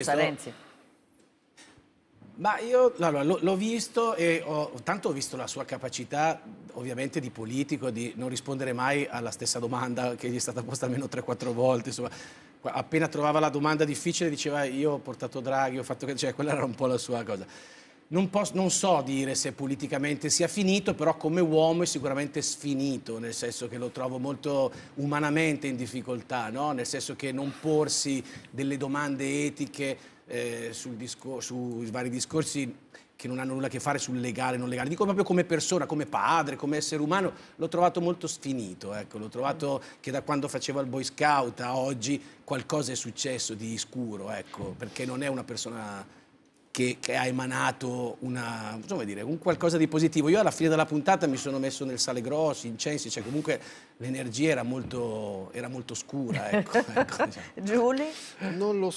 Renzi. Ma io allora, l'ho visto e ho, tanto ho visto la sua capacità ovviamente di politico di non rispondere mai alla stessa domanda che gli è stata posta almeno 3-4 volte. Insomma, appena trovava la domanda difficile diceva io ho portato Draghi, ho fatto... Cioè quella era un po' la sua cosa non, posso, non, so dire se politicamente sia finito, però come uomo è sicuramente sfinito, nel senso che lo trovo molto umanamente in difficoltà, no? nel senso che non porsi delle domande etiche eh, sui vari discorsi che non hanno nulla a che fare sul legale e non legale, dico proprio come persona, come padre, come essere umano, l'ho trovato molto sfinito, ecco. l'ho trovato che da quando facevo il Boy Scout a oggi qualcosa è successo di scuro, ecco, perché non è una persona che, che, ha emanato una, come dire, un qualcosa di positivo. Io alla fine della puntata mi sono messo nel sale grosso, incensi, cioè comunque l'energia era molto, era molto scura. Ecco, ecco diciamo. Giulie? Non lo so.